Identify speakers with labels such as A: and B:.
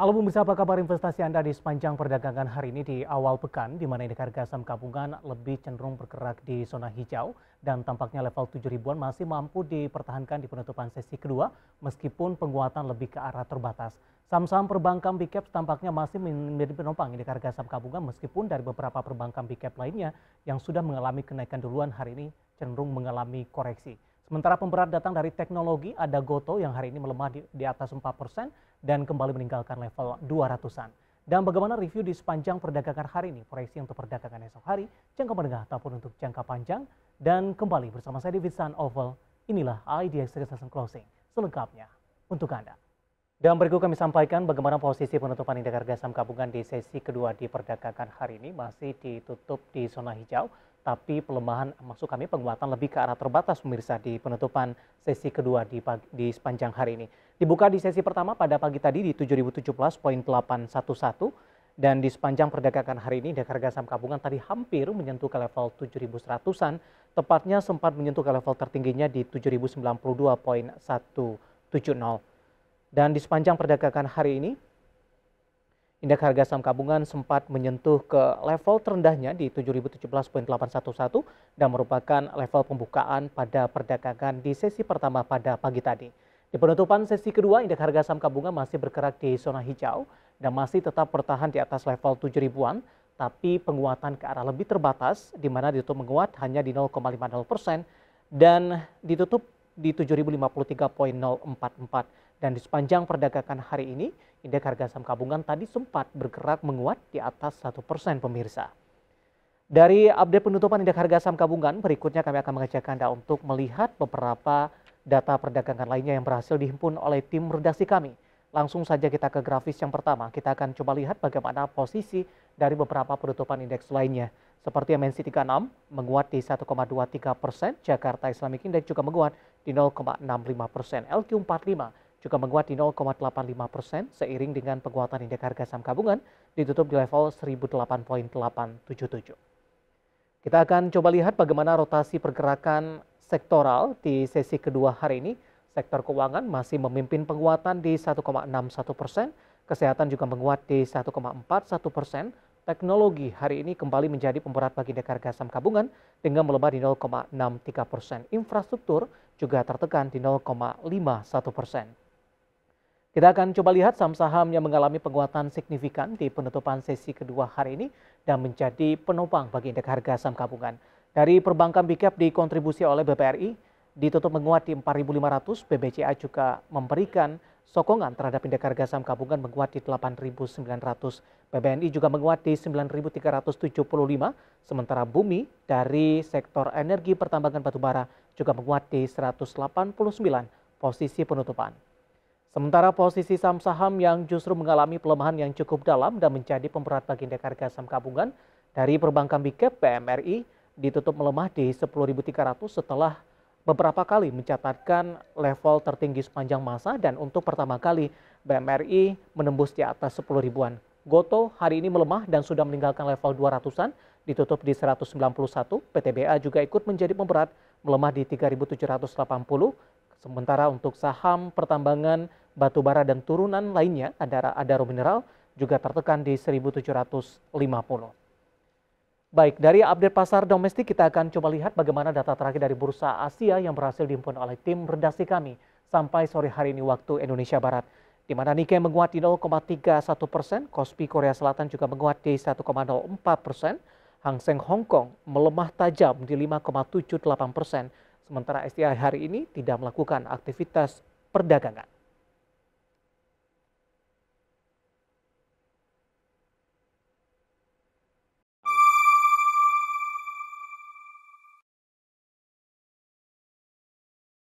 A: Halo pemirsa, apa kabar investasi Anda di sepanjang perdagangan hari ini di awal pekan, di mana indeks harga saham gabungan lebih cenderung bergerak di zona hijau dan tampaknya level 7 ribuan masih mampu dipertahankan di penutupan sesi kedua meskipun penguatan lebih ke arah terbatas. Saham-saham perbankan big cap e tampaknya masih menjadi penopang indeks harga saham gabungan meskipun dari beberapa perbankan big cap e lainnya yang sudah mengalami kenaikan duluan hari ini cenderung mengalami koreksi. Sementara pemberat datang dari teknologi, ada Goto yang hari ini melemah di, di atas 4% dan kembali meninggalkan level 200-an. Dan bagaimana review di sepanjang perdagangan hari ini, proyeksi untuk perdagangan esok hari, jangka menengah ataupun untuk jangka panjang. Dan kembali bersama saya di Vitsan Oval, inilah IDX Transaction Closing selengkapnya untuk Anda. Dan berikut kami sampaikan bagaimana posisi penutupan indeks harga saham gabungan di sesi kedua di perdagangan hari ini masih ditutup di zona hijau tapi pelemahan maksud kami penguatan lebih ke arah terbatas pemirsa di penutupan sesi kedua di, pagi, di sepanjang hari ini. Dibuka di sesi pertama pada pagi tadi di 7017.811 dan di sepanjang perdagangan hari ini indeks harga saham kabungan tadi hampir menyentuh ke level 7100-an, tepatnya sempat menyentuh ke level tertingginya di 7092.170. Dan di sepanjang perdagangan hari ini Indeks harga saham gabungan sempat menyentuh ke level terendahnya di 7.017.811 dan merupakan level pembukaan pada perdagangan di sesi pertama pada pagi tadi. Di penutupan sesi kedua, indeks harga saham gabungan masih bergerak di zona hijau dan masih tetap bertahan di atas level tujuh ribuan, tapi penguatan ke arah lebih terbatas, di mana ditutup menguat hanya di 0,50 persen dan ditutup di 7.053.044. Dan di sepanjang perdagangan hari ini, indeks harga saham gabungan tadi sempat bergerak menguat di atas satu persen pemirsa. Dari update penutupan indeks harga saham gabungan, berikutnya kami akan mengajak Anda untuk melihat beberapa data perdagangan lainnya yang berhasil dihimpun oleh tim redaksi kami. Langsung saja kita ke grafis yang pertama. Kita akan coba lihat bagaimana posisi dari beberapa penutupan indeks lainnya. Seperti MNC 36 menguat di 1,23 persen, Jakarta Islamic Index juga menguat di 0,65 persen, LQ45 juga menguat di 0,85 persen seiring dengan penguatan indeks harga saham gabungan ditutup di level 1008.877. Kita akan coba lihat bagaimana rotasi pergerakan sektoral di sesi kedua hari ini. Sektor keuangan masih memimpin penguatan di 1,61 persen, kesehatan juga menguat di 1,41 persen, teknologi hari ini kembali menjadi pemberat bagi indeks harga saham gabungan dengan melemah di 0,63 persen. Infrastruktur juga tertekan di 0,51 persen. Kita akan coba lihat saham-saham yang mengalami penguatan signifikan di penutupan sesi kedua hari ini dan menjadi penopang bagi indeks harga saham gabungan. Dari perbankan Bicap dikontribusi oleh BPRI, ditutup menguat di 4.500, BBCA juga memberikan sokongan terhadap indeks harga saham gabungan menguat di 8.900. BBNI juga menguat di 9.375, sementara Bumi dari sektor energi pertambangan batubara juga menguat di 189 posisi penutupan. Sementara posisi saham saham yang justru mengalami pelemahan yang cukup dalam dan menjadi pemberat bagi indeks harga saham gabungan dari perbankan Big Cap PMRI ditutup melemah di 10.300 setelah beberapa kali mencatatkan level tertinggi sepanjang masa dan untuk pertama kali BMRI menembus di atas 10 ribuan. Goto hari ini melemah dan sudah meninggalkan level 200-an, ditutup di 191. PTBA juga ikut menjadi pemberat, melemah di 3780 Sementara untuk saham pertambangan batu bara dan turunan lainnya ada Adaro Mineral juga tertekan di 1750. Baik, dari update pasar domestik kita akan coba lihat bagaimana data terakhir dari Bursa Asia yang berhasil dihimpun oleh tim redaksi kami sampai sore hari ini waktu Indonesia Barat. Di mana Nikkei menguat di 0,31 persen, Kospi Korea Selatan juga menguat di 1,04 persen, Hang Seng Hong Kong melemah tajam di 5,78 persen, Sementara STI hari ini tidak melakukan aktivitas perdagangan.